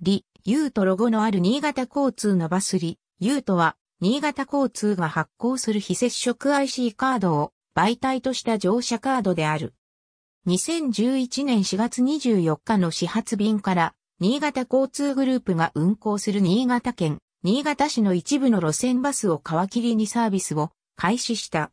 り、ユートロゴのある新潟交通のバスり、ユートは、新潟交通が発行する非接触 IC カードを媒体とした乗車カードである。2011年4月24日の始発便から、新潟交通グループが運行する新潟県、新潟市の一部の路線バスを皮切りにサービスを開始した。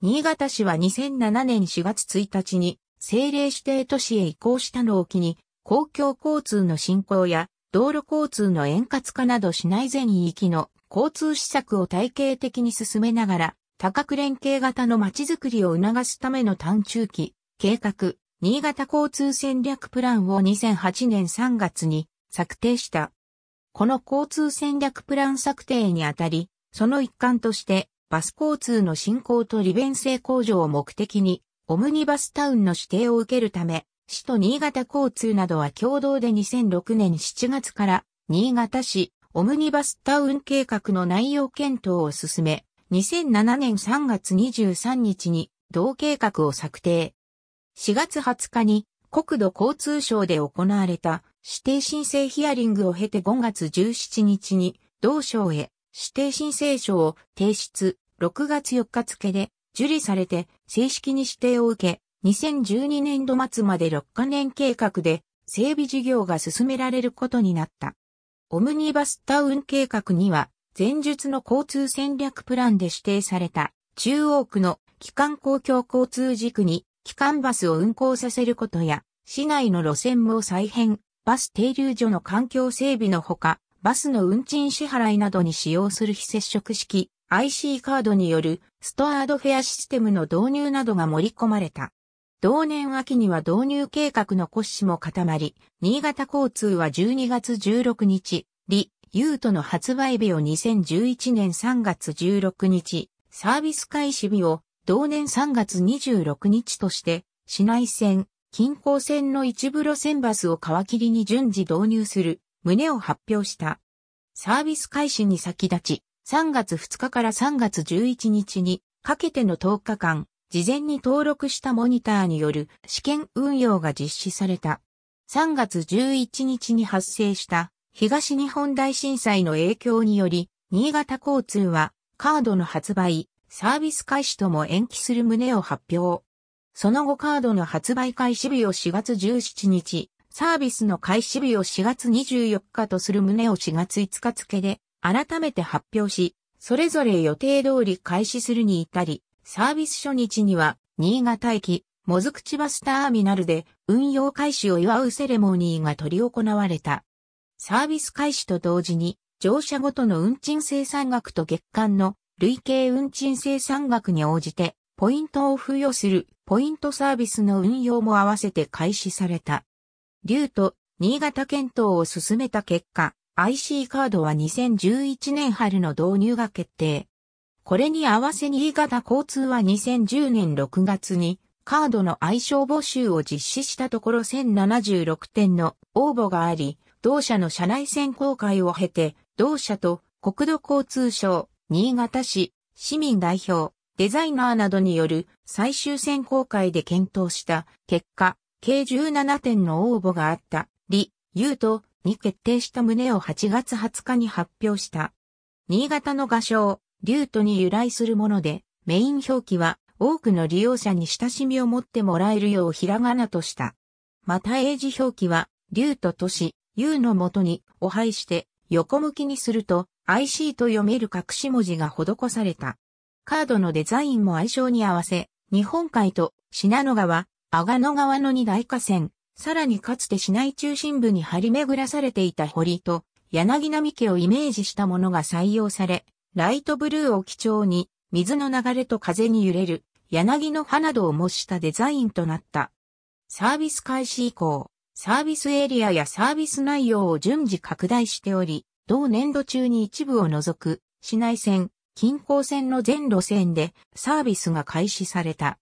新潟市は2007年4月1日に政令指定都市へ移行したのを機に、公共交通の振興や道路交通の円滑化など市内全域の交通施策を体系的に進めながら、多角連携型のまちづくりを促すための短中期、計画、新潟交通戦略プランを2008年3月に策定した。この交通戦略プラン策定にあたり、その一環として、バス交通の振興と利便性向上を目的に、オムニバスタウンの指定を受けるため、市と新潟交通などは共同で2006年7月から新潟市オムニバスタウン計画の内容検討を進め、2007年3月23日に同計画を策定。4月20日に国土交通省で行われた指定申請ヒアリングを経て5月17日に同省へ指定申請書を提出6月4日付で受理されて正式に指定を受け2012年度末まで6カ年計画で整備事業が進められることになった。オムニバスタウン計画には、前述の交通戦略プランで指定された中央区の基幹公共交通軸に基幹バスを運行させることや、市内の路線も再編、バス停留所の環境整備のほか、バスの運賃支払いなどに使用する非接触式 IC カードによるストアードフェアシステムの導入などが盛り込まれた。同年秋には導入計画の骨子も固まり、新潟交通は12月16日、リ・ユートの発売日を2011年3月16日、サービス開始日を同年3月26日として、市内線、近郊線の一部路線バスを皮切りに順次導入する旨を発表した。サービス開始に先立ち、3月2日から3月11日にかけての10日間、事前に登録したモニターによる試験運用が実施された。3月11日に発生した東日本大震災の影響により、新潟交通はカードの発売、サービス開始とも延期する旨を発表。その後カードの発売開始日を4月17日、サービスの開始日を4月24日とする旨を4月5日付で改めて発表し、それぞれ予定通り開始するに至り、サービス初日には、新潟駅、もずくちバスターミナルで運用開始を祝うセレモニーが取り行われた。サービス開始と同時に、乗車ごとの運賃生産額と月間の累計運賃生産額に応じて、ポイントを付与するポイントサービスの運用も合わせて開始された。ーと新潟検討を進めた結果、IC カードは2011年春の導入が決定。これに合わせ新潟交通は2010年6月にカードの愛称募集を実施したところ1076点の応募があり、同社の社内選考会を経て、同社と国土交通省、新潟市、市民代表、デザイナーなどによる最終選考会で検討した結果、計17点の応募があった、李、優とに決定した旨を8月20日に発表した。新潟の画商、リュートに由来するもので、メイン表記は多くの利用者に親しみを持ってもらえるようひらがなとした。また英字表記は、リュートとし、U のもとに、お配して、横向きにすると、IC と読める隠し文字が施された。カードのデザインも相性に合わせ、日本海と信濃川、阿賀野川の二大河川、さらにかつて市内中心部に張り巡らされていた堀と柳並家をイメージしたものが採用され、ライトブルーを基調に、水の流れと風に揺れる、柳の葉などを模したデザインとなった。サービス開始以降、サービスエリアやサービス内容を順次拡大しており、同年度中に一部を除く、市内線、近郊線の全路線でサービスが開始された。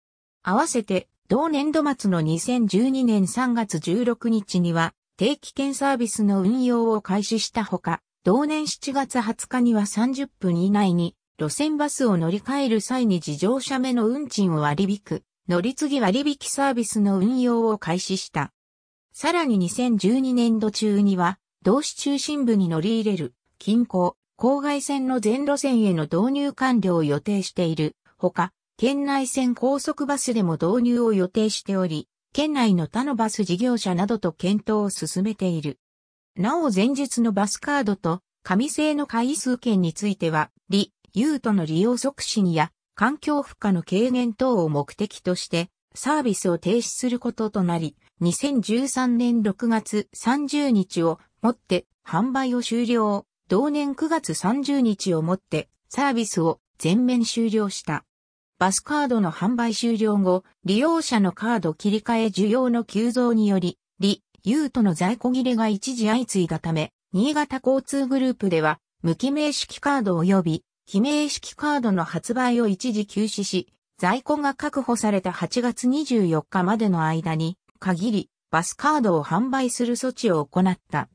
合わせて、同年度末の2012年3月16日には、定期券サービスの運用を開始したほか、同年7月20日には30分以内に路線バスを乗り換える際に自乗車目の運賃を割り引く、乗り継ぎ割引サービスの運用を開始した。さらに2012年度中には、同市中心部に乗り入れる、近郊、郊外線の全路線への導入完了を予定している。ほか、県内線高速バスでも導入を予定しており、県内の他のバス事業者などと検討を進めている。なお前述のバスカードと紙製の回数券については、ユートの利用促進や環境負荷の軽減等を目的としてサービスを停止することとなり、2013年6月30日をもって販売を終了、同年9月30日をもってサービスを全面終了した。バスカードの販売終了後、利用者のカード切り替え需要の急増により、リ・用との在庫切れが一時相次いだため、新潟交通グループでは、無記名式カード及び、記名式カードの発売を一時休止し、在庫が確保された8月24日までの間に、限り、バスカードを販売する措置を行った。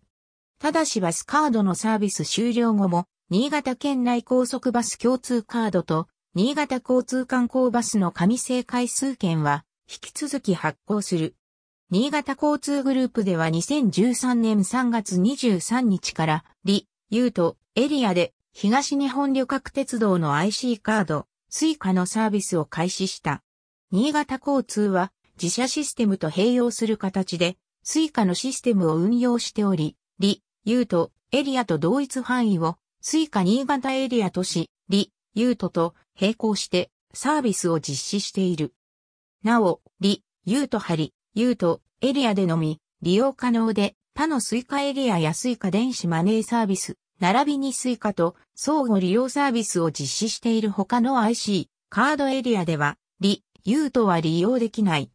ただしバスカードのサービス終了後も、新潟県内高速バス共通カードと、新潟交通観光バスの紙製回数券は、引き続き発行する。新潟交通グループでは2013年3月23日から、リ、ユート、エリアで、東日本旅客鉄道の IC カード、スイカのサービスを開始した。新潟交通は、自社システムと併用する形で、スイカのシステムを運用しており、リ、ユート、エリアと同一範囲を、スイカ新潟エリア都市、リ、ユートと並行してサービスを実施している。なお、リ、ユート張り、ユートエリアでのみ利用可能で、他のスイカエリアやスイカ電子マネーサービス、並びにスイカと相互利用サービスを実施している他の IC カードエリアでは、リ、ユートは利用できない。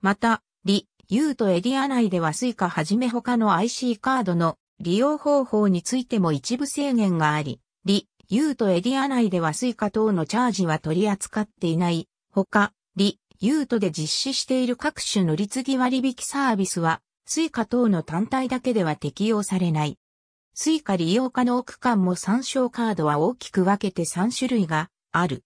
また、リ、ユートエリア内ではスイカはじめ他の IC カードの利用方法についても一部制限があり、リ、ユートエリア内ではスイカ等のチャージは取り扱っていない。他、リ、ユートで実施している各種乗り継ぎ割引サービスは、スイカ等の単体だけでは適用されない。スイカ利用可能区間も参照カードは大きく分けて3種類がある。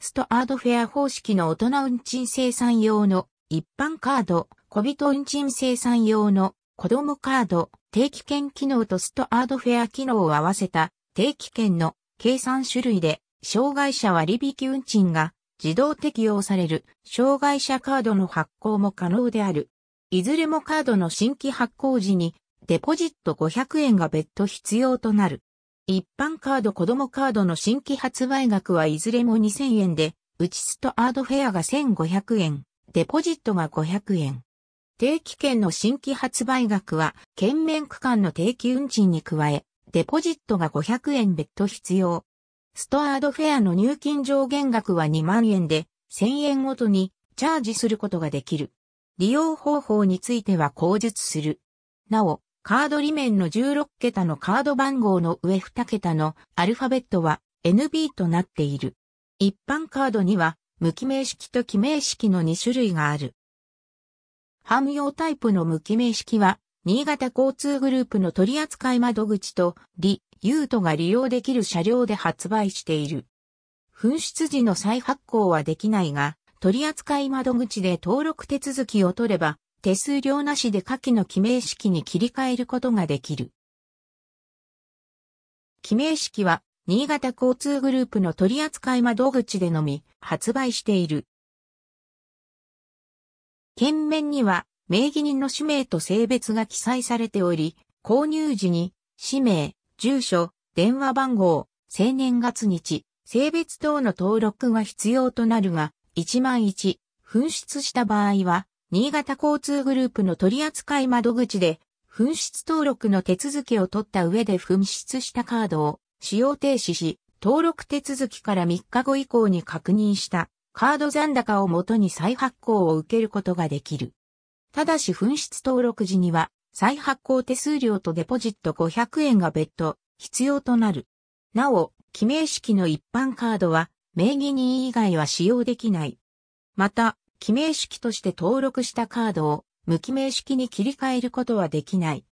ストアードフェア方式の大人運賃生産用の一般カード、小人運賃生産用の子供カード、定期券機能とストアードフェア機能を合わせた定期券の計算種類で、障害者割引運賃が自動適用される障害者カードの発行も可能である。いずれもカードの新規発行時にデポジット500円が別途必要となる。一般カード子供カードの新規発売額はいずれも2000円で、うちストアードフェアが1500円、デポジットが500円。定期券の新規発売額は、県面区間の定期運賃に加え、デポジットが500円別途必要。ストアードフェアの入金上限額は2万円で、1000円ごとにチャージすることができる。利用方法については口述する。なお、カード裏面の16桁のカード番号の上2桁のアルファベットは NB となっている。一般カードには無記名式と記名式の2種類がある。汎用タイプの無記名式は、新潟交通グループの取扱窓口と、リ、ユートが利用できる車両で発売している。紛失時の再発行はできないが、取扱窓口で登録手続きを取れば、手数料なしで下記の記名式に切り替えることができる。記名式は、新潟交通グループの取扱窓口でのみ発売している。券面には、名義人の氏名と性別が記載されており、購入時に、氏名、住所、電話番号、生年月日、性別等の登録が必要となるが、1万1、紛失した場合は、新潟交通グループの取扱窓口で、紛失登録の手続きを取った上で紛失したカードを使用停止し、登録手続きから3日後以降に確認したカード残高をもとに再発行を受けることができる。ただし紛失登録時には再発行手数料とデポジット500円が別途必要となる。なお、記名式の一般カードは名義人以外は使用できない。また、記名式として登録したカードを無記名式に切り替えることはできない。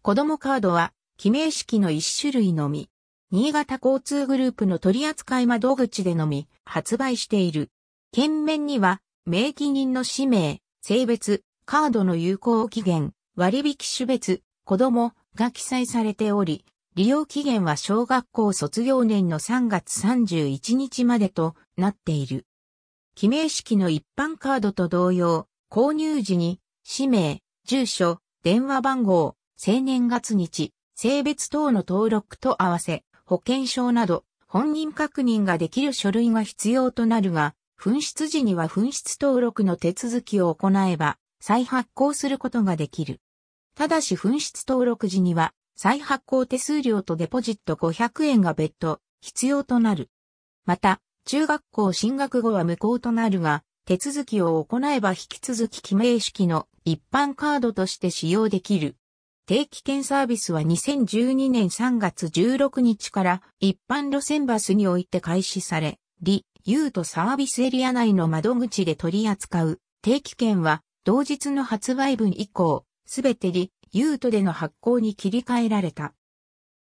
子供カードは記名式の一種類のみ、新潟交通グループの取扱窓口でのみ発売している。県面には名義人の氏名、性別、カードの有効期限、割引種別、子供が記載されており、利用期限は小学校卒業年の3月31日までとなっている。記名式の一般カードと同様、購入時に、氏名、住所、電話番号、生年月日、性別等の登録と合わせ、保険証など、本人確認ができる書類が必要となるが、紛失時には紛失登録の手続きを行えば、再発行することができる。ただし紛失登録時には、再発行手数料とデポジット500円が別途必要となる。また、中学校進学後は無効となるが、手続きを行えば引き続き記名式の一般カードとして使用できる。定期券サービスは2012年3月16日から一般路線バスにおいて開始され、リ・ユートサービスエリア内の窓口で取り扱う定期券は同日の発売分以降、すべてリ、ユートでの発行に切り替えられた。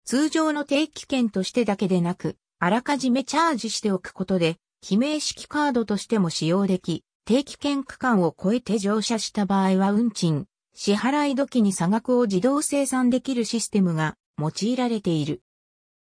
通常の定期券としてだけでなく、あらかじめチャージしておくことで、記名式カードとしても使用でき、定期券区間を超えて乗車した場合は運賃、支払い時に差額を自動生産できるシステムが用いられている。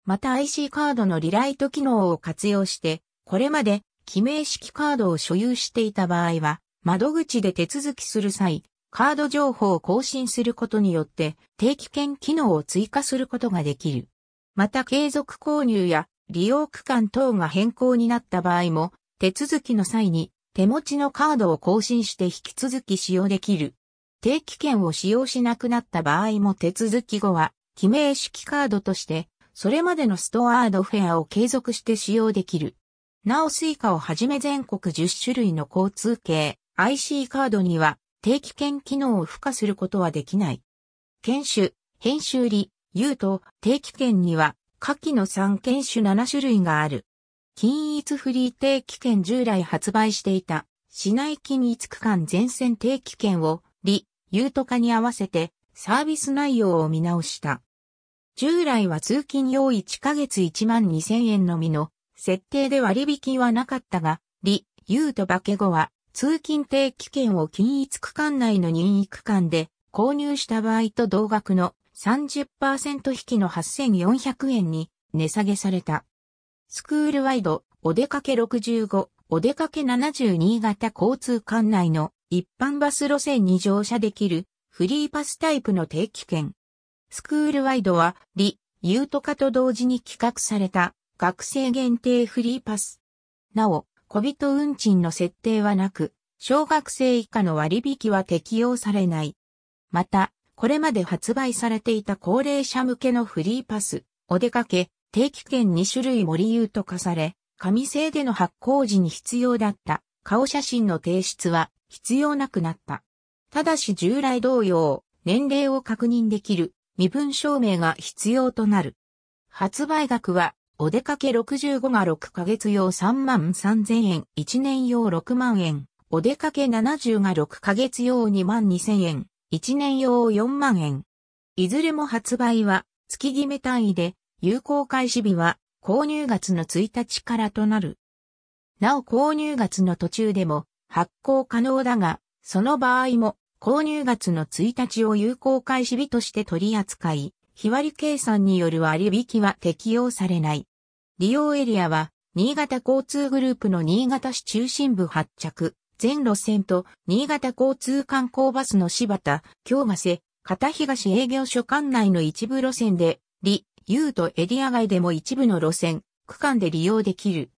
また IC カードのリライト機能を活用して、これまで記名式カードを所有していた場合は、窓口で手続きする際、カード情報を更新することによって定期券機能を追加することができる。また継続購入や利用区間等が変更になった場合も手続きの際に手持ちのカードを更新して引き続き使用できる。定期券を使用しなくなった場合も手続き後は記名式カードとしてそれまでのストアードフェアを継続して使用できる。なお Suica をはじめ全国10種類の交通系、IC カードには定期券機能を付加することはできない。券種、編集理、U と定期券には下記の3券種7種類がある。均一フリー定期券従来発売していた市内均一区間全線定期券を理、U と化に合わせてサービス内容を見直した。従来は通勤用1ヶ月1万2000円のみの設定で割引はなかったが、理、U と化け後は通勤定期券を均一区間内の任意区間で購入した場合と同額の30%引きの8400円に値下げされた。スクールワイド、お出かけ65、お出かけ72型交通管内の一般バス路線に乗車できるフリーパスタイプの定期券。スクールワイドは、リ、ユートカと同時に企画された学生限定フリーパス。なお、小人運賃の設定はなく、小学生以下の割引は適用されない。また、これまで発売されていた高齢者向けのフリーパス、お出かけ、定期券2種類も理由と化され、紙製での発行時に必要だった顔写真の提出は必要なくなった。ただし従来同様、年齢を確認できる身分証明が必要となる。発売額はお出かけ65が6ヶ月用3万3000円、1年用6万円、お出かけ70が6ヶ月用2万2000円、1年用4万円。いずれも発売は月決め単位で、有効開始日は購入月の1日からとなる。なお購入月の途中でも発行可能だが、その場合も購入月の1日を有効開始日として取り扱い、日割り計算による割引は適用されない。利用エリアは、新潟交通グループの新潟市中心部発着、全路線と新潟交通観光バスの柴田、京ヶ瀬、片東営業所管内の一部路線で、リ、ユートエリア外でも一部の路線、区間で利用できる。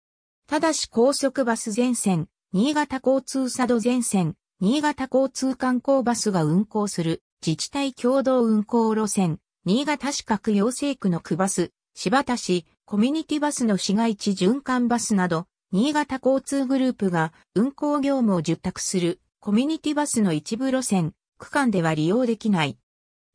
ただし高速バス全線、新潟交通佐渡全線、新潟交通観光バスが運行する自治体共同運行路線、新潟市各行政区の区バス、柴田市、コミュニティバスの市街地循環バスなど、新潟交通グループが運行業務を受託するコミュニティバスの一部路線、区間では利用できない。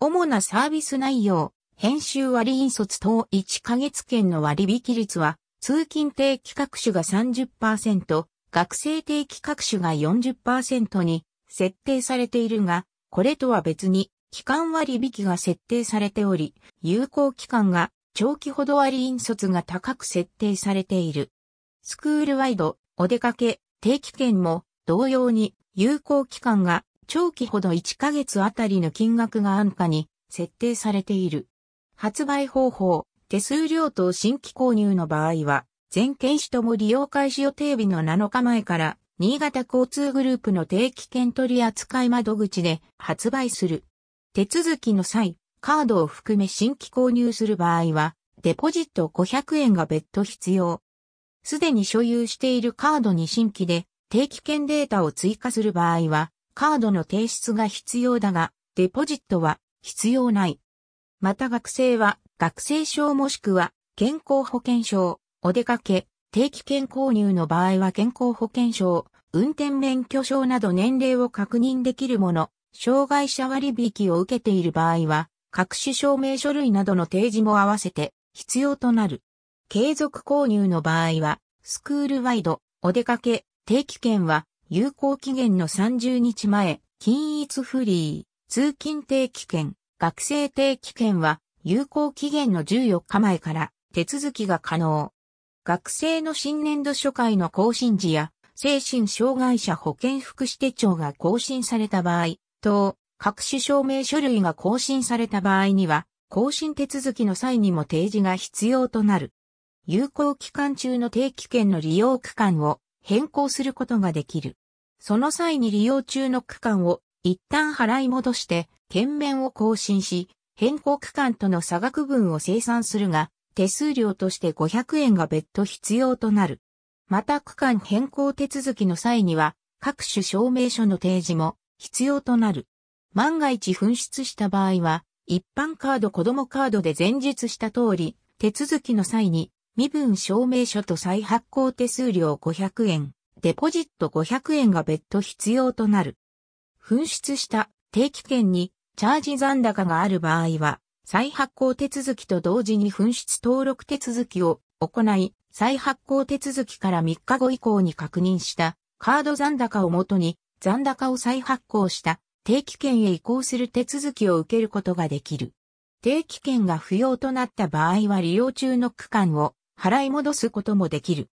主なサービス内容、編集割引率等1ヶ月券の割引率は、通勤定期各種が30%、学生定期各種が40%に設定されているが、これとは別に期間割引が設定されており、有効期間が長期ほど割引率が高く設定されている。スクールワイド、お出かけ、定期券も同様に有効期間が長期ほど1ヶ月あたりの金額が安価に設定されている。発売方法、手数料等新規購入の場合は、全県市とも利用開始予定日の7日前から、新潟交通グループの定期券取扱窓口で発売する。手続きの際、カードを含め新規購入する場合は、デポジット500円が別途必要。すでに所有しているカードに新規で定期券データを追加する場合は、カードの提出が必要だが、デポジットは必要ない。また学生は、学生証もしくは、健康保険証、お出かけ、定期券購入の場合は健康保険証、運転免許証など年齢を確認できるもの、障害者割引を受けている場合は、各種証明書類などの提示も合わせて必要となる。継続購入の場合は、スクールワイド、お出かけ、定期券は、有効期限の30日前、均一フリー、通勤定期券、学生定期券は、有効期限の14日前から手続きが可能。学生の新年度初回の更新時や、精神障害者保健福祉手帳が更新された場合、等、各種証明書類が更新された場合には、更新手続きの際にも提示が必要となる。有効期間中の定期券の利用区間を変更することができる。その際に利用中の区間を一旦払い戻して、券面を更新し、変更区間との差額分を生産するが、手数料として500円が別途必要となる。また区間変更手続きの際には、各種証明書の提示も必要となる。万が一紛失した場合は、一般カード子供カードで前述した通り、手続きの際に、身分証明書と再発行手数料500円、デポジット500円が別途必要となる。紛失した定期券にチャージ残高がある場合は、再発行手続きと同時に紛失登録手続きを行い、再発行手続きから3日後以降に確認したカード残高をもとに残高を再発行した定期券へ移行する手続きを受けることができる。定期券が不要となった場合は利用中の区間を払い戻すこともできる。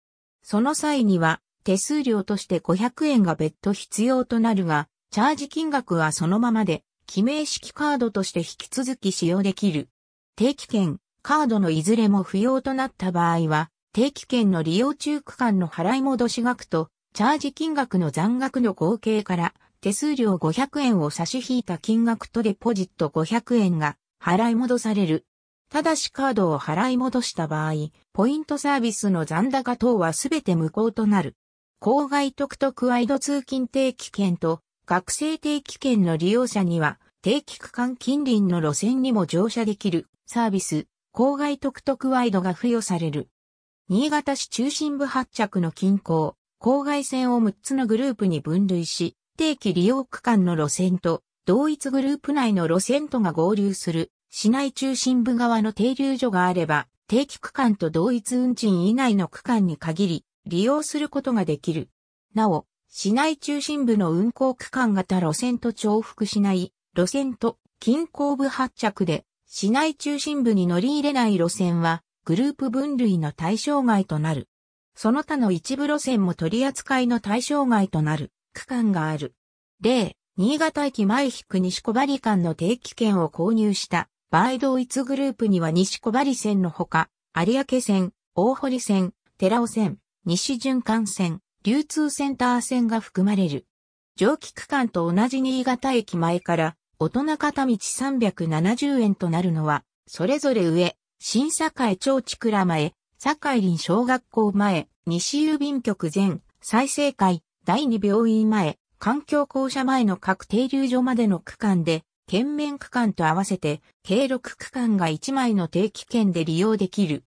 その際には手数料として500円が別途必要となるが、チャージ金額はそのままで、記名式カードとして引き続き使用できる。定期券、カードのいずれも不要となった場合は、定期券の利用中区間の払い戻し額とチャージ金額の残額の合計から手数料500円を差し引いた金額とデポジット500円が払い戻される。ただしカードを払い戻した場合、ポイントサービスの残高等はすべて無効となる。郊外特特ワイド通勤定期券と学生定期券の利用者には定期区間近隣の路線にも乗車できるサービス、郊外特特ワイドが付与される。新潟市中心部発着の近郊、郊外線を6つのグループに分類し、定期利用区間の路線と、同一グループ内の路線とが合流する、市内中心部側の停留所があれば、定期区間と同一運賃以内の区間に限り、利用することができる。なお、市内中心部の運行区間型路線と重複しない路線と近郊部発着で市内中心部に乗り入れない路線はグループ分類の対象外となる。その他の一部路線も取り扱いの対象外となる区間がある。例、新潟駅前引く西小針間の定期券を購入した場合同一グループには西小針線のほか、有明線、大堀線、寺尾線、西循環線、流通センター線が含まれる。蒸気区間と同じ新潟駅前から大人片道370円となるのは、それぞれ上、新境町地倉前、坂井林小学校前、西郵便局前、再生会、第二病院前、環境校舎前の各停留所までの区間で、県面区間と合わせて、計6区間が1枚の定期券で利用できる。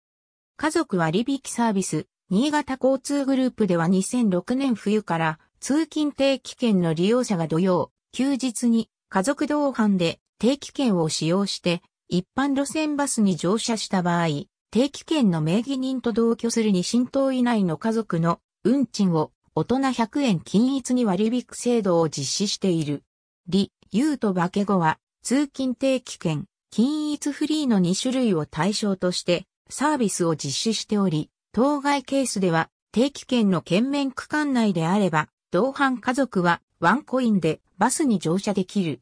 家族割引サービス、新潟交通グループでは2006年冬から、通勤定期券の利用者が土曜、休日に家族同伴で定期券を使用して、一般路線バスに乗車した場合、定期券の名義人と同居する二親等以内の家族の運賃を大人100円均一に割引制度を実施している。理、優と化け後は通勤定期券、均一フリーの2種類を対象としてサービスを実施しており、当該ケースでは定期券の県面区間内であれば、同伴家族はワンコインでバスに乗車できる。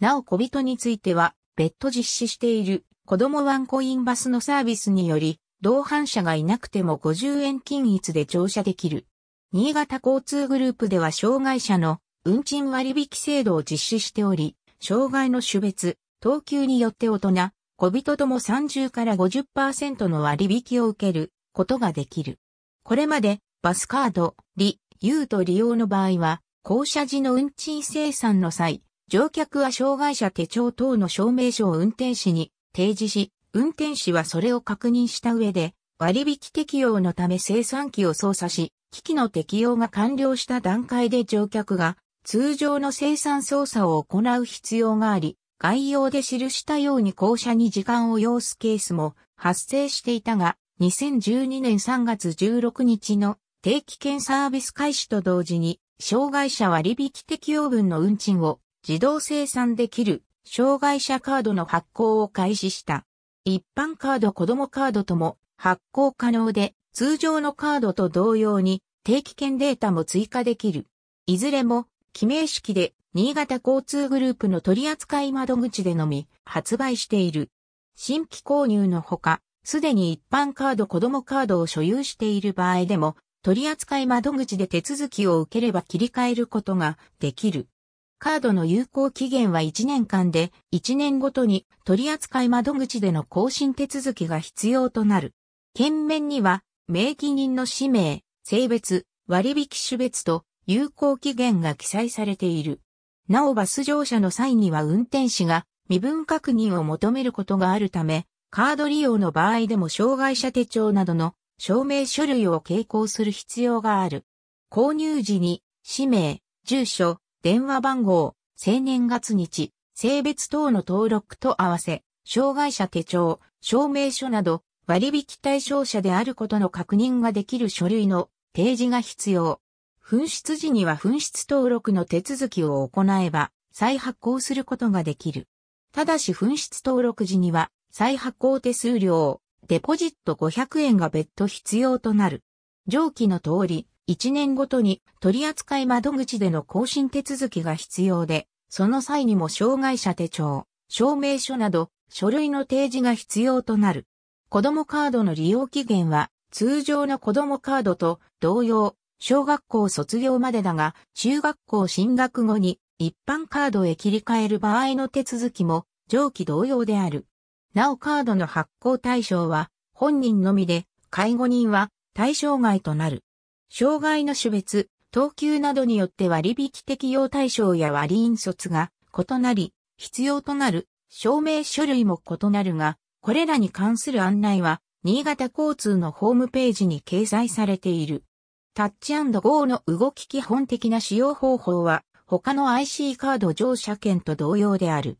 なお小人については別途実施している子供ワンコインバスのサービスにより、同伴者がいなくても50円均一で乗車できる。新潟交通グループでは障害者の運賃割引制度を実施しており、障害の種別、等級によって大人、小人とも30から50%の割引を受けることができる。これまでバスカード、利、ート利用の場合は、降車時の運賃生産の際、乗客は障害者手帳等の証明書を運転士に提示し、運転士はそれを確認した上で、割引適用のため生産機を操作し、機器の適用が完了した段階で乗客が通常の生産操作を行う必要があり、概要で記したように降車に時間を要すケースも発生していたが、2012年3月16日の定期券サービス開始と同時に、障害者割引適用分の運賃を自動生産できる障害者カードの発行を開始した。一般カード子供カードとも発行可能で、通常のカードと同様に定期券データも追加できる。いずれも、記名式で、新潟交通グループの取扱窓口でのみ、発売している。新規購入のほか、すでに一般カード子供カードを所有している場合でも、取扱窓口で手続きを受ければ切り替えることができる。カードの有効期限は1年間で、1年ごとに取扱窓口での更新手続きが必要となる。件面には、名義人の氏名、性別、割引種別と有効期限が記載されている。なおバス乗車の際には運転士が身分確認を求めることがあるため、カード利用の場合でも障害者手帳などの証明書類を携行する必要がある。購入時に、氏名、住所、電話番号、生年月日、性別等の登録と合わせ、障害者手帳、証明書など、割引対象者であることの確認ができる書類の提示が必要。紛失時には紛失登録の手続きを行えば、再発行することができる。ただし紛失登録時には、再発行手数料、デポジット500円が別途必要となる。上記の通り、1年ごとに取扱窓口での更新手続きが必要で、その際にも障害者手帳、証明書など書類の提示が必要となる。子供カードの利用期限は通常の子供カードと同様、小学校卒業までだが、中学校進学後に一般カードへ切り替える場合の手続きも上記同様である。なおカードの発行対象は本人のみで、介護人は対象外となる。障害の種別、等級などによって割引適用対象や割引率が異なり、必要となる証明書類も異なるが、これらに関する案内は、新潟交通のホームページに掲載されている。タッチゴーの動き基本的な使用方法は、他の IC カード乗車券と同様である。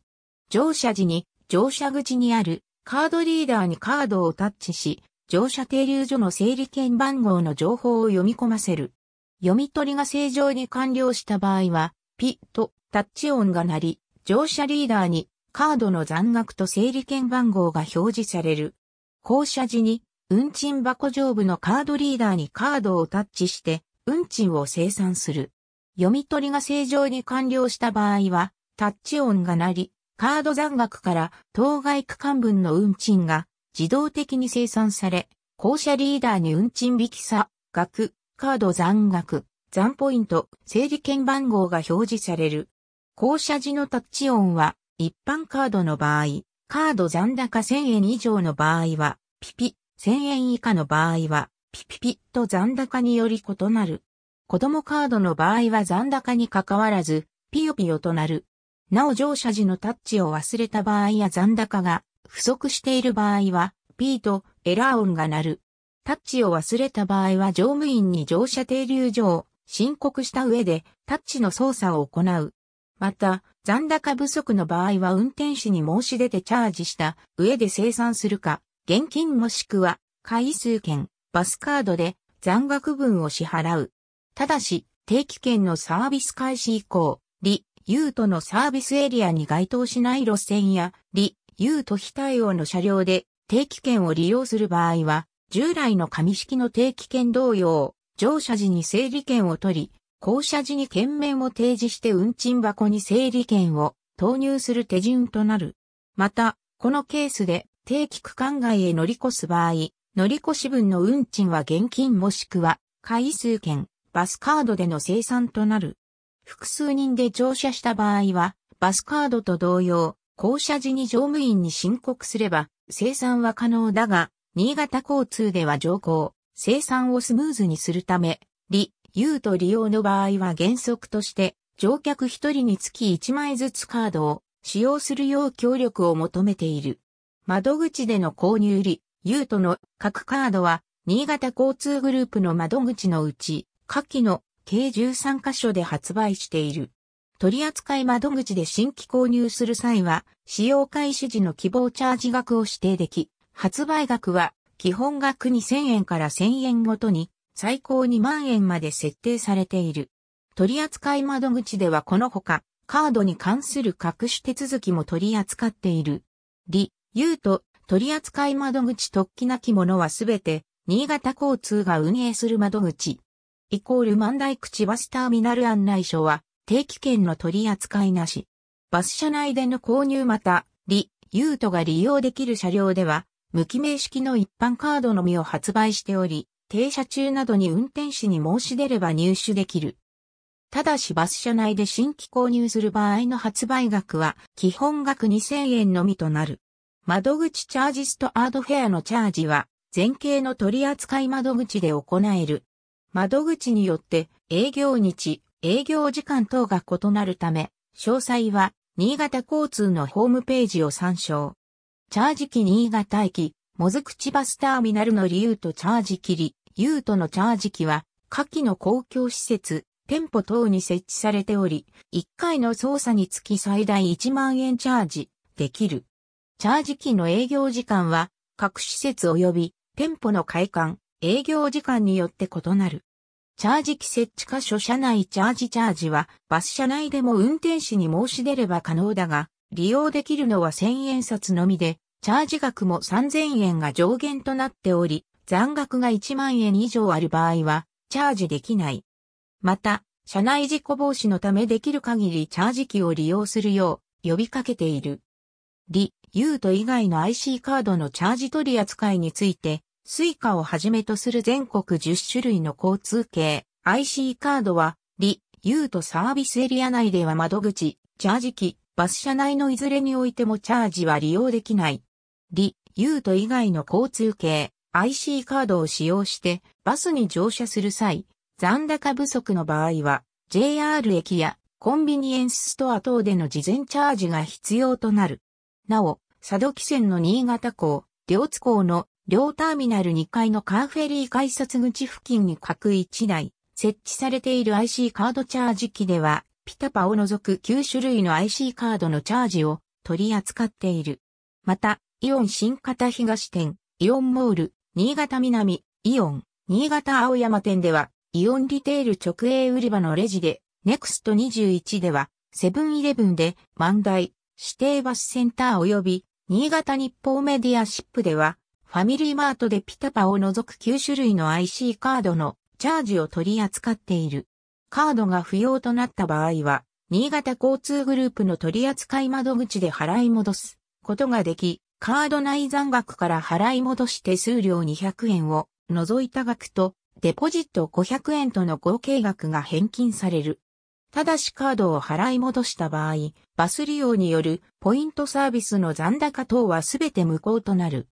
乗車時に、乗車口にあるカードリーダーにカードをタッチし、乗車停留所の整理券番号の情報を読み込ませる。読み取りが正常に完了した場合は、ピッとタッチ音が鳴り、乗車リーダーにカードの残額と整理券番号が表示される。降車時に、運賃箱上部のカードリーダーにカードをタッチして、運賃を生産する。読み取りが正常に完了した場合は、タッチ音が鳴り、カード残額から当該区間分の運賃が自動的に生産され、校舎リーダーに運賃引き差、額、カード残額、残ポイント、整理券番号が表示される。校舎時のタッチ音は、一般カードの場合、カード残高1000円以上の場合は、ピピ、1000円以下の場合は、ピピピと残高により異なる。子供カードの場合は残高に関わらず、ピヨピヨとなる。なお乗車時のタッチを忘れた場合や残高が不足している場合は、P とエラー音が鳴る。タッチを忘れた場合は乗務員に乗車停留所を申告した上でタッチの操作を行う。また、残高不足の場合は運転手に申し出てチャージした上で生産するか、現金もしくは回数券、バスカードで残額分を支払う。ただし、定期券のサービス開始以降、リ・ユートのサービスエリアに該当しない路線や、リ・有と非対応の車両で定期券を利用する場合は、従来の紙式の定期券同様、乗車時に整理券を取り、降車時に券面を提示して運賃箱に整理券を投入する手順となる。また、このケースで定期区間外へ乗り越す場合、乗り越し分の運賃は現金もしくは回数券、バスカードでの生産となる。複数人で乗車した場合は、バスカードと同様、降車時に乗務員に申告すれば、生産は可能だが、新潟交通では乗降、生産をスムーズにするため、利、用と利用の場合は原則として、乗客1人につき1枚ずつカードを使用するよう協力を求めている。窓口での購入利、用との各カードは、新潟交通グループの窓口のうち、下記の計13カ所で発売している。取扱窓口で新規購入する際は、使用開始時の希望チャージ額を指定でき、発売額は基本額2000円から1000円ごとに最高2万円まで設定されている。取扱窓口ではこのほか、カードに関する各種手続きも取り扱っている。理、由と取扱窓口突起なきものはすべて、新潟交通が運営する窓口。イコール万代口バスターミナル案内所は、定期券の取り扱いなし。バス車内での購入また、リ、ユートが利用できる車両では、無記名式の一般カードのみを発売しており、停車中などに運転士に申し出れば入手できる。ただしバス車内で新規購入する場合の発売額は基本額2000円のみとなる。窓口チャージストアードフェアのチャージは前景の取扱窓口で行える。窓口によって営業日、営業時間等が異なるため、詳細は新潟交通のホームページを参照。チャージ機新潟駅、もずくちバスターミナルの理由とチャージ切り、ユートのチャージ機は、下記の公共施設、店舗等に設置されており、1回の操作につき最大1万円チャージできる。チャージ機の営業時間は、各施設及び店舗の開館、営業時間によって異なる。チャージ機設置箇所車内チャージチャージはバス車内でも運転士に申し出れば可能だが、利用できるのは1000円札のみで、チャージ額も3000円が上限となっており、残額が1万円以上ある場合は、チャージできない。また、車内事故防止のためできる限りチャージ機を利用するよう呼びかけている。リ、ユート以外の IC カードのチャージ取り扱いについて、スイカをはじめとする全国10種類の交通系 IC カードは、リ、ユートサービスエリア内では窓口、チャージ機、バス車内のいずれにおいてもチャージは利用できない。リ、ユート以外の交通系 IC カードを使用してバスに乗車する際、残高不足の場合は JR 駅やコンビニエンスストア等での事前チャージが必要となる。なお、佐渡汽船の新潟港、両津港の両ターミナル2階のカーフェリー改札口付近に各1台設置されている IC カードチャージ機では、ピタパを除く9種類の IC カードのチャージを取り扱っている。また、イオン新型東店、イオンモール、新潟南、イオン、新潟青山店では、イオンリテール直営売り場のレジで、ネクスト21では、セブンイレブンで、万代、指定バスセンター及び、新潟日報メディアシップでは、ファミリーマートでピタパを除く9種類の IC カードのチャージを取り扱っている。カードが不要となった場合は、新潟交通グループの取扱い窓口で払い戻すことができ、カード内残額から払い戻し手数料200円を除いた額と、デポジット500円との合計額が返金される。ただしカードを払い戻した場合、バス利用によるポイントサービスの残高等はすべて無効となる。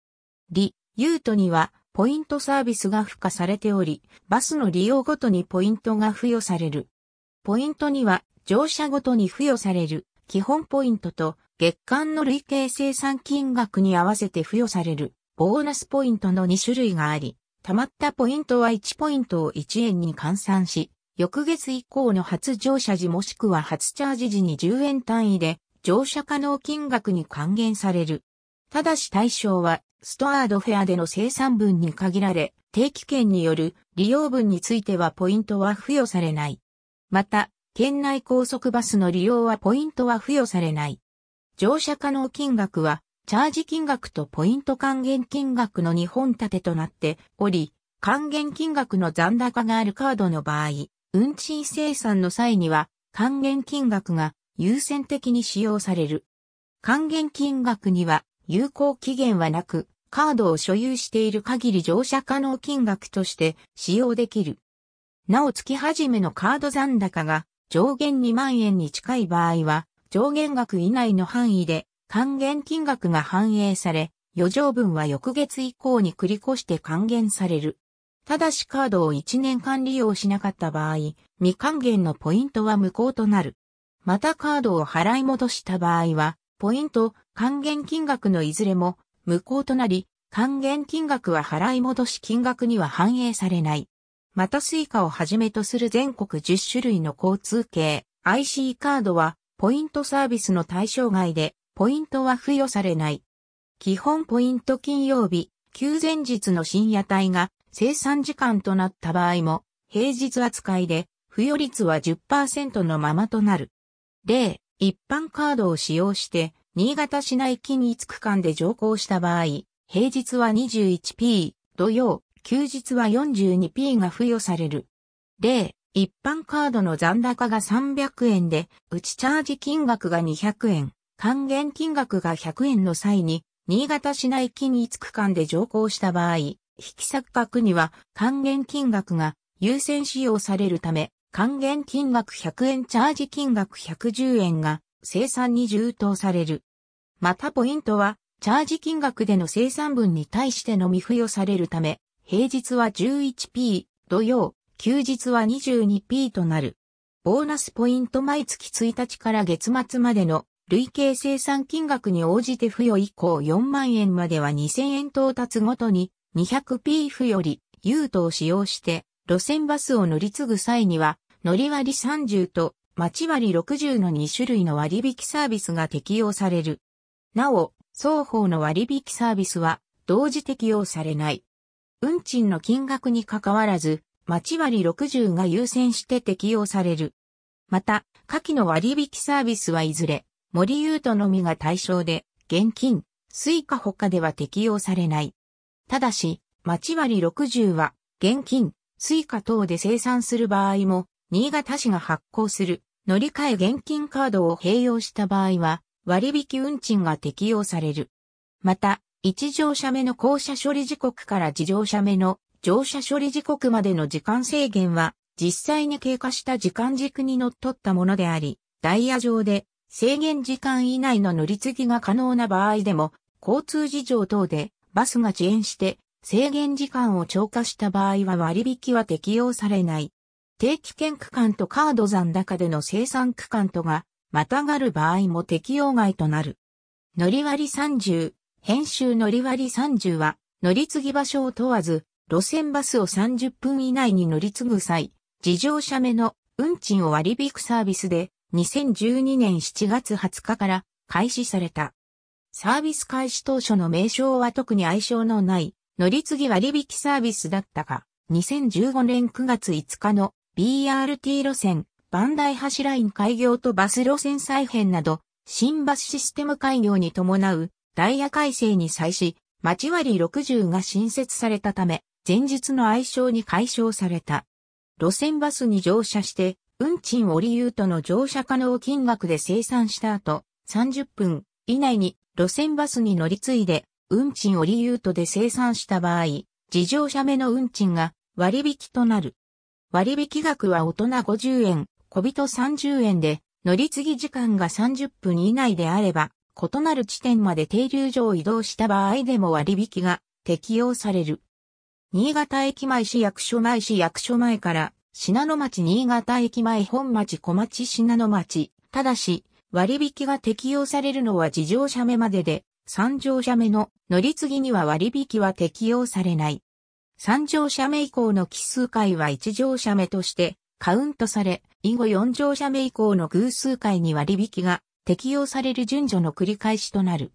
リ・ユートにはポイントサービスが付加されており、バスの利用ごとにポイントが付与される。ポイントには乗車ごとに付与される基本ポイントと月間の累計生産金額に合わせて付与されるボーナスポイントの2種類があり、溜まったポイントは1ポイントを1円に換算し、翌月以降の初乗車時もしくは初チャージ時に10円単位で乗車可能金額に還元される。ただし対象はストアードフェアでの生産分に限られ、定期券による利用分についてはポイントは付与されない。また、県内高速バスの利用はポイントは付与されない。乗車可能金額は、チャージ金額とポイント還元金額の2本立てとなっており、還元金額の残高があるカードの場合、運賃生産の際には、還元金額が優先的に使用される。還元金額には、有効期限はなく、カードを所有している限り乗車可能金額として使用できる。なお月始めのカード残高が上限2万円に近い場合は、上限額以内の範囲で還元金額が反映され、余剰分は翌月以降に繰り越して還元される。ただしカードを1年間利用しなかった場合、未還元のポイントは無効となる。またカードを払い戻した場合は、ポイント、還元金額のいずれも無効となり、還元金額は払い戻し金額には反映されない。またスイカをはじめとする全国10種類の交通系 IC カードはポイントサービスの対象外でポイントは付与されない。基本ポイント金曜日、休前日の深夜帯が生産時間となった場合も平日扱いで付与率は10%のままとなる。例、一般カードを使用して、新潟市内近一区間で乗降した場合、平日は 21P、土曜、休日は 42P が付与される。例、一般カードの残高が300円で、打ちチャージ金額が200円、還元金額が100円の際に、新潟市内近一区間で乗降した場合、引き錯額には還元金額が優先使用されるため、還元金額100円チャージ金額110円が生産に充当される。またポイントは、チャージ金額での生産分に対してのみ付与されるため、平日は 11p、土曜、休日は 22p となる。ボーナスポイント毎月1日から月末までの累計生産金額に応じて付与以降4万円までは2000円到達ごとに 200p 付より、優等を使用して路線バスを乗り継ぐ際には、乗り割30と待ち割60の2種類の割引サービスが適用される。なお、双方の割引サービスは同時適用されない。運賃の金額に関わらず、待ち割60が優先して適用される。また、下記の割引サービスはいずれ、森優斗のみが対象で、現金、スイカ他では適用されない。ただし、待ち割60は、現金、スイカ等で生産する場合も、新潟市が発行する乗り換え現金カードを併用した場合は、割引運賃が適用される。また、一乗車目の降車処理時刻から自乗車目の乗車処理時刻までの時間制限は、実際に経過した時間軸に則っったものであり、ダイヤ上で制限時間以内の乗り継ぎが可能な場合でも、交通事情等でバスが遅延して制限時間を超過した場合は割引は適用されない。定期券区間とカード残高での生産区間とが、またがる場合も適用外となる。乗り割り30、編集乗り割り30は、乗り継ぎ場所を問わず、路線バスを30分以内に乗り継ぐ際、事乗車目の運賃を割引サービスで、2012年7月20日から開始された。サービス開始当初の名称は特に愛称のない乗り継ぎ割引サービスだったが、2015年9月5日の BRT 路線、バンダイ橋ライン開業とバス路線再編など、新バスシステム開業に伴うダイヤ改正に際し、町割60が新設されたため、前日の愛称に解消された。路線バスに乗車して、運賃折り優との乗車可能金額で生産した後、30分以内に路線バスに乗り継いで運賃をリユートで生産した場合、事乗車目の運賃が割引となる。割引額は大人50円、小人30円で、乗り継ぎ時間が30分以内であれば、異なる地点まで停留所を移動した場合でも割引が適用される。新潟駅前市役所前市役所前から品野町新潟駅前本町小町品野町、ただし割引が適用されるのは自乗車目までで、三乗車目の乗り継ぎには割引は適用されない。三乗車目以降の奇数回は一乗車目としてカウントされ、以後四乗車目以降の偶数回に割引が適用される順序の繰り返しとなる。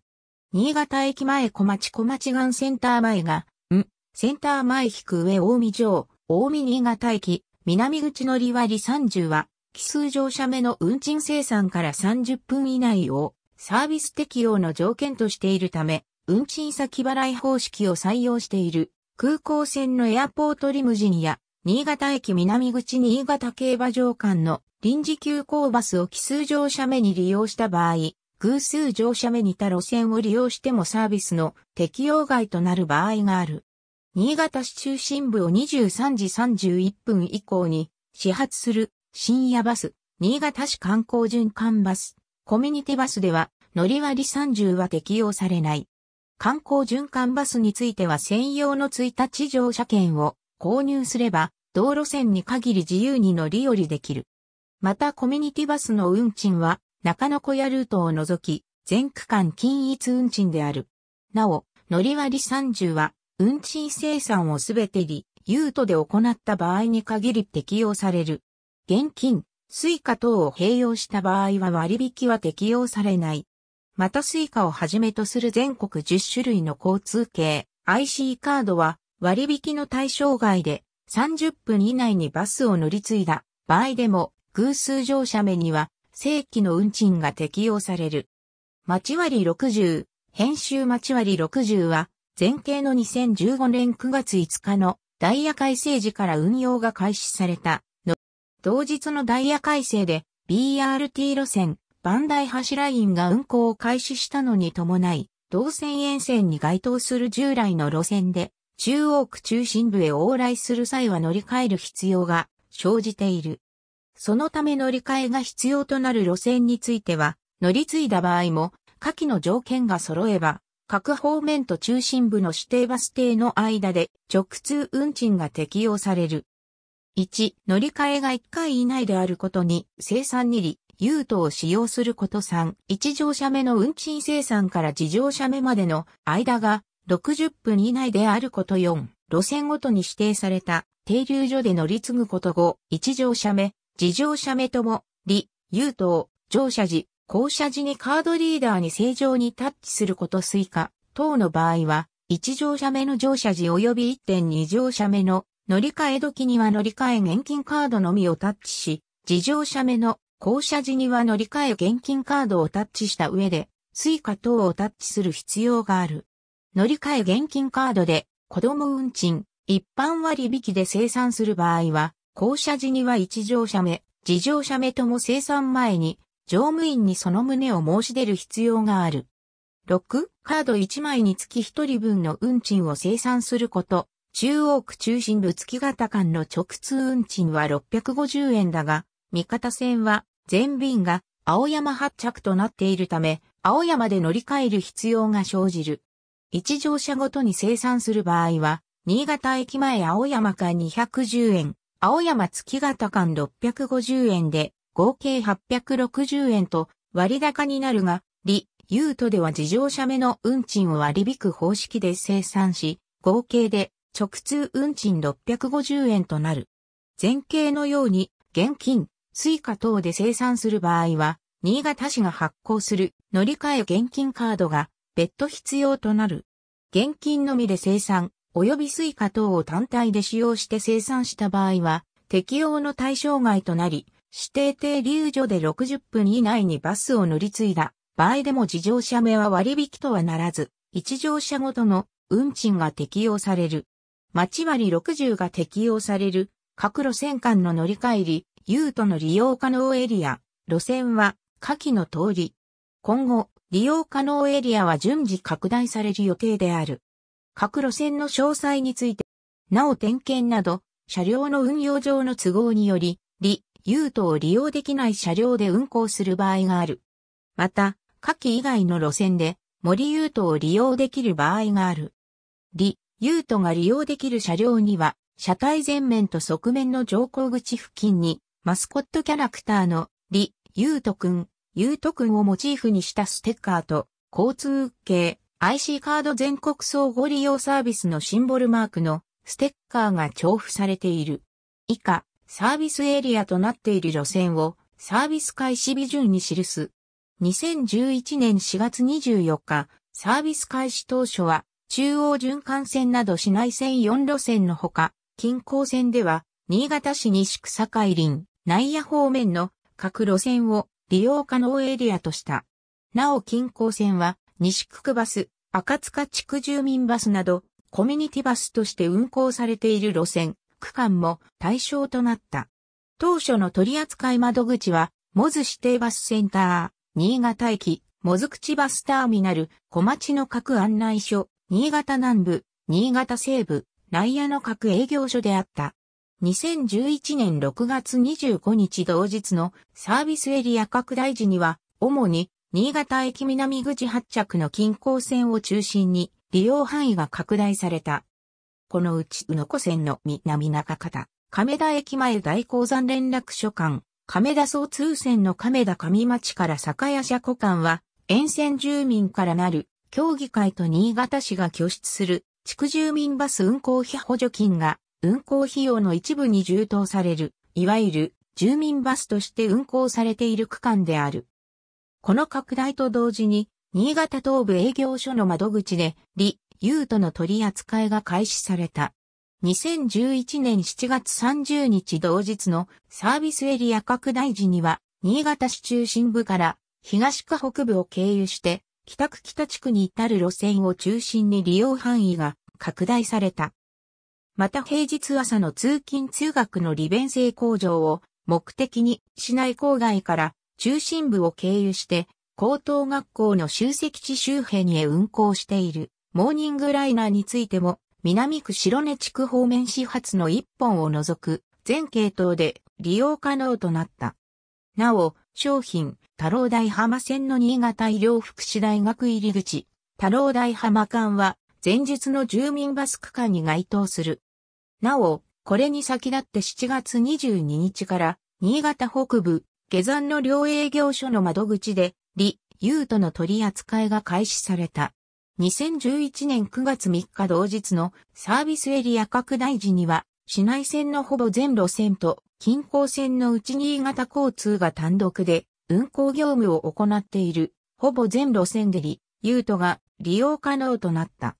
新潟駅前小町小町岩センター前が、ん、センター前引く上大見城、大見新潟駅、南口乗り割り30は、奇数乗車目の運賃生産から30分以内をサービス適用の条件としているため、運賃先払い方式を採用している空港線のエアポートリムジンや新潟駅南口新潟競馬場間の臨時急行バスを奇数乗車目に利用した場合、偶数乗車目にた路線を利用してもサービスの適用外となる場合がある。新潟市中心部を23時31分以降に始発する深夜バス、新潟市観光循環バス、コミュニティバスでは乗り割り30は適用されない。観光循環バスについては専用の1日乗車券を購入すれば、道路線に限り自由に乗り降りできる。またコミュニティバスの運賃は、中野小屋ルートを除き、全区間均一運賃である。なお、乗り割り30は、運賃生産をすべて利、ユートで行った場合に限り適用される。現金、スイカ等を併用した場合は割引は適用されない。またスイカをはじめとする全国10種類の交通系 IC カードは割引の対象外で30分以内にバスを乗り継いだ場合でも偶数乗車目には正規の運賃が適用される。ち割60、編集ち割60は前景の2015年9月5日のダイヤ改正時から運用が開始されたの。同日のダイヤ改正で BRT 路線バンダイ橋ラインが運行を開始したのに伴い、同線沿線に該当する従来の路線で、中央区中心部へ往来する際は乗り換える必要が生じている。そのため乗り換えが必要となる路線については、乗り継いだ場合も、下記の条件が揃えば、各方面と中心部の指定バス停の間で直通運賃が適用される。1、乗り換えが1回以内であることに、生産2里、用途を使用すること3、一乗車目の運賃生産から自乗車目までの間が60分以内であること4、路線ごとに指定された停留所で乗り継ぐこと5、一乗車目、自乗車目とも、利、有等、乗車時、降車時にカードリーダーに正常にタッチすることスイカ等の場合は、一乗車目の乗車時及び1.2乗車目の乗り換え時には乗り換え現金カードのみをタッチし、自乗車目の降車時には乗り換え現金カードをタッチした上で、スイカ等をタッチする必要がある。乗り換え現金カードで、子供運賃、一般割引で生産する場合は、降車時には一乗車目、二乗車目とも生産前に、乗務員にその旨を申し出る必要がある。6、カード1枚につき1人分の運賃を生産すること。中央区中心部月型間の直通運賃は650円だが、味方線は全便が青山発着となっているため、青山で乗り換える必要が生じる。一乗車ごとに生産する場合は、新潟駅前青山間210円、青山月潟間650円で、合計860円と割高になるが、リ、ユートでは自乗車目の運賃を割り引く方式で生産し、合計で直通運賃650円となる。前景のように現金、スイカ等で生産する場合は、新潟市が発行する乗り換え現金カードが別途必要となる。現金のみで生産、及びスイカ等を単体で使用して生産した場合は、適用の対象外となり、指定停留所で60分以内にバスを乗り継いだ場合でも自乗車名は割引とはならず、一乗車ごとの運賃が適用される。町割60が適用される各路線間の乗り換えり、ユートの利用可能エリア、路線は下記の通り。今後、利用可能エリアは順次拡大される予定である。各路線の詳細について、なお点検など、車両の運用上の都合により、リ、ユートを利用できない車両で運行する場合がある。また、下記以外の路線で、森ユートを利用できる場合がある。リ、ユートが利用できる車両には、車体前面と側面の乗降口付近に、マスコットキャラクターのリ・ユートくん、ユートくんをモチーフにしたステッカーと、交通系 IC カード全国総合利用サービスのシンボルマークのステッカーが重複されている。以下、サービスエリアとなっている路線をサービス開始日順に記す。2011年4月24日、サービス開始当初は、中央循環線など市内線4路線のほか、近郊線では、新潟市西区境林、内野方面の各路線を利用可能エリアとした。なお近郊線は西区区バス、赤塚地区住民バスなどコミュニティバスとして運行されている路線、区間も対象となった。当初の取扱窓口は、モズ指定バスセンター、新潟駅、モズ口バスターミナル、小町の各案内所、新潟南部、新潟西部、内野の各営業所であった。2011年6月25日同日のサービスエリア拡大時には、主に新潟駅南口発着の近郊線を中心に利用範囲が拡大された。このうち、宇野古線の南中方、亀田駅前大鉱山連絡所間、亀田総通線の亀田上町から酒屋車庫間は、沿線住民からなる、協議会と新潟市が拠出する、地区住民バス運行費補助金が運行費用の一部に充当される、いわゆる住民バスとして運行されている区間である。この拡大と同時に、新潟東部営業所の窓口で、リ・ユートの取り扱いが開始された。2011年7月30日同日のサービスエリア拡大時には、新潟市中心部から東区北部を経由して、北区北地区に至る路線を中心に利用範囲が拡大された。また平日朝の通勤通学の利便性向上を目的に市内郊外から中心部を経由して高等学校の集積地周辺へ運行しているモーニングライナーについても南区白根地区方面始発の一本を除く全系統で利用可能となった。なお、商品、太郎大浜線の新潟医療福祉大学入り口、太郎大浜間は前日の住民バス区間に該当するなお、これに先立って7月22日から、新潟北部、下山の両営業所の窓口で、李、ートの取り扱いが開始された。2011年9月3日同日のサービスエリア拡大時には、市内線のほぼ全路線と、近郊線のうち新潟交通が単独で、運行業務を行っている、ほぼ全路線でユーとが利用可能となった。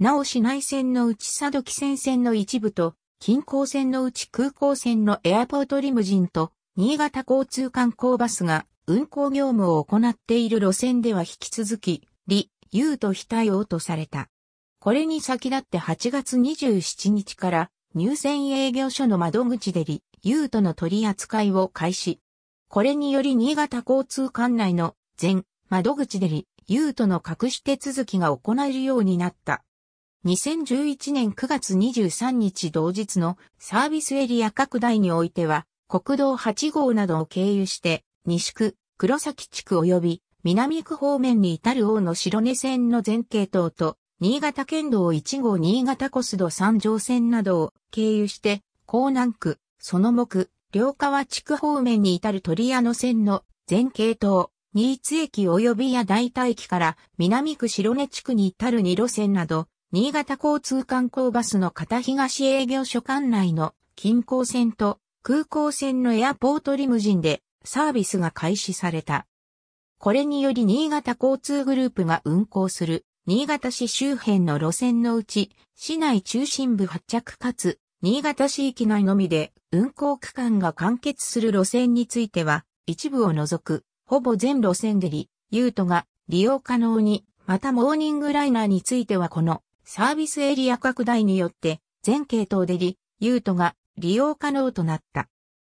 なお市内線のうち佐渡汽船線の一部と、近郊線のうち空港線のエアポートリムジンと、新潟交通観光バスが運行業務を行っている路線では引き続き、ユ優と非対応とされた。これに先立って8月27日から入線営業所の窓口でユ優との取り扱いを開始。これにより新潟交通管内の全窓口でユ優との隠し手続きが行えるようになった。2011年9月23日同日のサービスエリア拡大においては、国道8号などを経由して、西区、黒崎地区及び南区方面に至る大野白根線の全系統と、新潟県道1号新潟コスド三条線などを経由して、江南区、その木、両川地区方面に至る鳥屋野線の全系統、新津駅及び屋大田駅から南区白根地区に至る2路線など、新潟交通観光バスの片東営業所管内の近郊線と空港線のエアポートリムジンでサービスが開始された。これにより新潟交通グループが運行する新潟市周辺の路線のうち市内中心部発着かつ新潟市域内のみで運行区間が完結する路線については一部を除くほぼ全路線でリ、ユートが利用可能に、またモーニングライナーについてはこのサービスエリア拡大によって、全系統でリ、ユートが利用可能となった。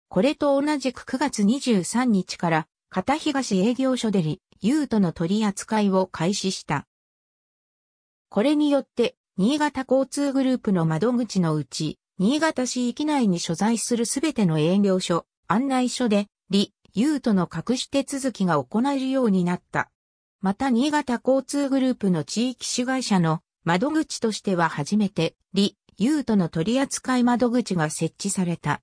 これと同じく9月23日から、片東営業所でリ、ユートの取り扱いを開始した。これによって、新潟交通グループの窓口のうち、新潟市域内に所在するすべての営業所、案内所で、リ、ユートの隠し手続きが行えるようになった。また新潟交通グループの地域主会社の窓口としては初めて、リ・ユートの取扱い窓口が設置された。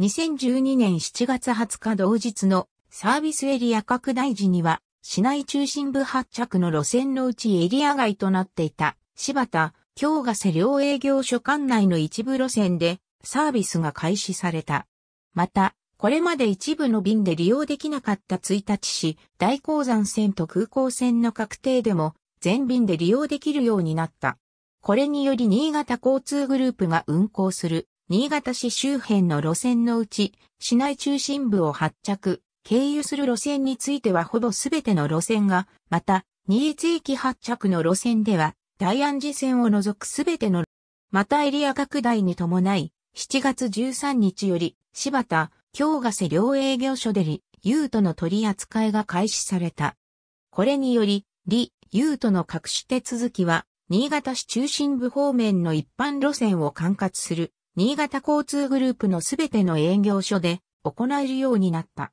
2012年7月20日同日のサービスエリア拡大時には、市内中心部発着の路線のうちエリア外となっていた、柴田、京ヶ瀬両営業所管内の一部路線でサービスが開始された。また、これまで一部の便で利用できなかった1日市、大鉱山線と空港線の確定でも全便で利用できるようになった。これにより新潟交通グループが運行する新潟市周辺の路線のうち市内中心部を発着、経由する路線についてはほぼすべての路線が、また、新津駅発着の路線では、大安寺線を除くすべての、またエリア拡大に伴い、7月13日より、柴田、京ヶ瀬両営業所でり、ユートの取り扱いが開始された。これにより、李、雄との隠し手続きは、新潟市中心部方面の一般路線を管轄する、新潟交通グループのすべての営業所で行えるようになった。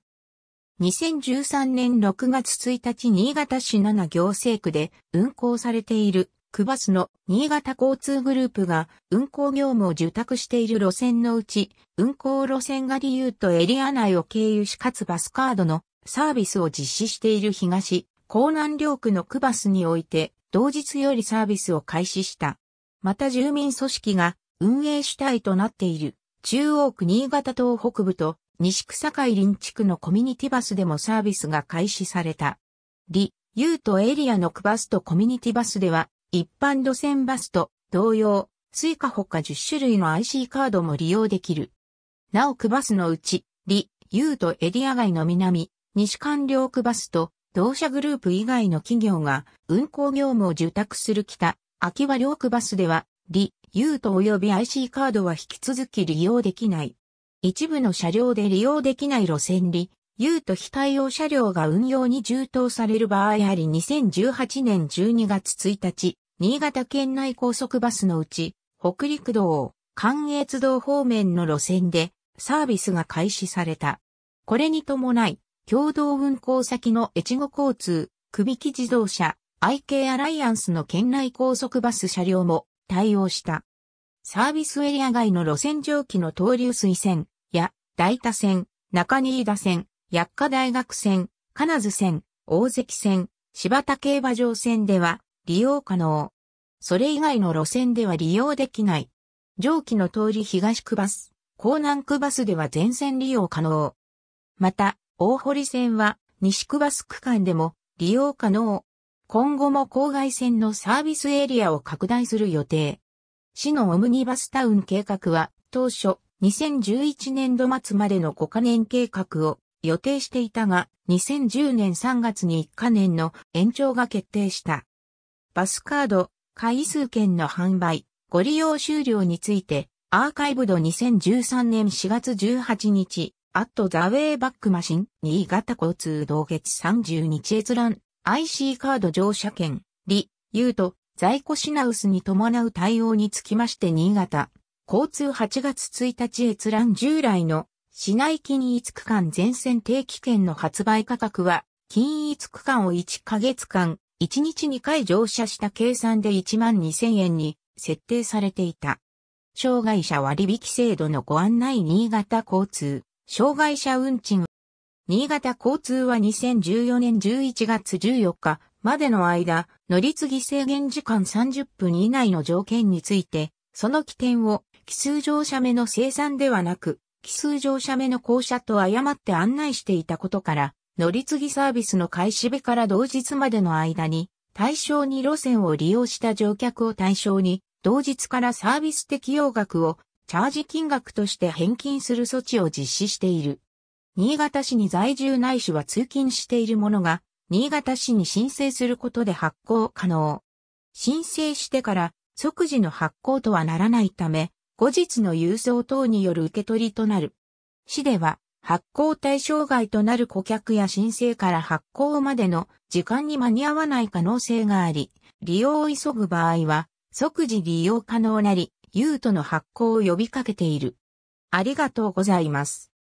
2013年6月1日新潟市7行政区で運行されている区バスの新潟交通グループが運行業務を受託している路線のうち運行路線が理由とエリア内を経由しかつバスカードのサービスを実施している東江南両区の区バスにおいて、同日よりサービスを開始した。また住民組織が運営主体となっている、中央区新潟東北部と西区境林地区のコミュニティバスでもサービスが開始された。リ、ユートエリアの区バスとコミュニティバスでは、一般路線バスと同様、追加ほか10種類の IC カードも利用できる。なお区バスのうち、リ、ユートエリア外の南、西官領区バスと同社グループ以外の企業が運行業務を受託する北、秋葉両区バスでは、リ、ユート及び IC カードは引き続き利用できない。一部の車両で利用できない路線リ、ユート非対応車両が運用に充当される場合あり2018年12月1日、新潟県内高速バスのうち、北陸道、関越道方面の路線でサービスが開始された。これに伴い、共同運行先の越後交通、首木自動車、IK アライアンスの県内高速バス車両も対応した。サービスエリア外の路線蒸気の東流水線や大田線、中新田線、薬科大学線、金津線、大関線、柴田競馬場線では利用可能。それ以外の路線では利用できない。蒸気の通り東区バス、江南区バスでは全線利用可能。また、大堀線は西区バス区間でも利用可能。今後も郊外線のサービスエリアを拡大する予定。市のオムニバスタウン計画は当初2011年度末までの5カ年計画を予定していたが2010年3月に1カ年の延長が決定した。バスカード、回数券の販売、ご利用終了についてアーカイブド2013年4月18日アットザウェイバックマシン、新潟交通同月30日閲覧、IC カード乗車券、リ、ユート、在庫品薄に伴う対応につきまして新潟、交通8月1日閲覧従来の市内均一区間全線定期券の発売価格は、均一区間を1ヶ月間、1日2回乗車した計算で12,000円に設定されていた。障害者割引制度のご案内新潟交通。障害者運賃。新潟交通は2014年11月14日までの間、乗り継ぎ制限時間30分以内の条件について、その起点を奇数乗車目の生産ではなく、奇数乗車目の降車と誤って案内していたことから、乗り継ぎサービスの開始日から同日までの間に、対象に路線を利用した乗客を対象に、同日からサービス適用額をチャージ金額として返金する措置を実施している。新潟市に在住ないしは通勤しているものが、新潟市に申請することで発行可能。申請してから即時の発行とはならないため、後日の郵送等による受け取りとなる。市では、発行対象外となる顧客や申請から発行までの時間に間に合わない可能性があり、利用を急ぐ場合は、即時利用可能なり、ユートの発行を呼びかけている。ありがとうございます。